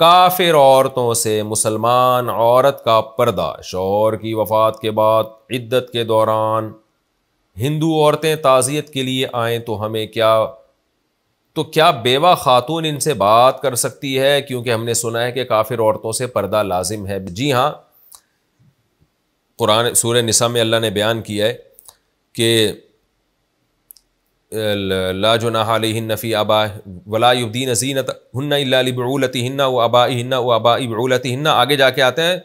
काफिर औरतों से मुसलमान औरत का पर्दा शोहर की वफात के बाद इद्दत के दौरान हिंदू औरतें ताज़ियत के लिए आएँ तो हमें क्या तो क्या बेवा खातून इनसे बात कर सकती है क्योंकि हमने सुना है कि काफिर औरतों से पर्दा लाजिम है जी हाँ कुरान सूर्य निसा में अल्लाह ने बयान किया है कि लाजनाफ़ी आबा वलायुद्दीन जीनत हन्ना अलीबरूलती हन्ना व आबा हन्ना व आबा बरूलती हन्ना आगे जाके आते हैं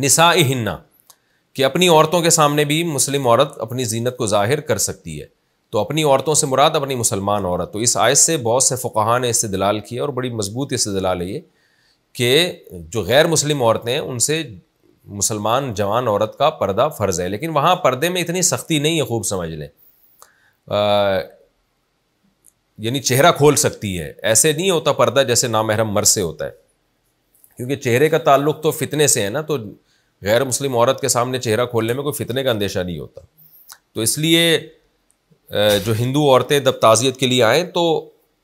निसा हन्ना कि अपनी औरतों के सामने भी मुस्लिम औरत अपनी जीनत को ज़ाहिर कर सकती है तो अपनी औरतों से मुराद अपनी मुसलमान औरत तो इस आयत से बहुत से फ़ुकाहा ने इससे दलाल किया और बड़ी मजबूत इससे दलाल है ये कि जो गैर मुस्लिम औरतें हैं उनसे मुसलमान जवान औरत का पर्दा फ़र्ज़ है लेकिन वहाँ पर्दे में इतनी सख्ती नहीं है खूब समझ लें यानी चेहरा खोल सकती है ऐसे नहीं होता पर्दा जैसे नामहरम मर्द से होता है क्योंकि चेहरे का ताल्लुक तो फितने से है ना तो गैर मुस्लिम औरत के सामने चेहरा खोलने में कोई फितने का अंदेशा नहीं होता तो इसलिए जो हिंदू औरतें दब ताज़ियत के लिए आएँ तो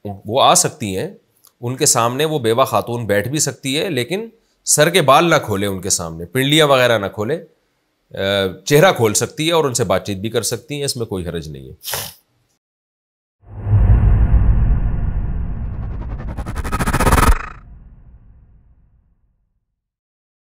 वो आ सकती हैं उनके सामने वो बेवा खातून बैठ भी सकती है लेकिन सर के बाल ना खोले उनके सामने पिंडलियाँ वगैरह ना खोले चेहरा खोल सकती है और उनसे बातचीत भी कर सकती हैं इसमें कोई हरज नहीं है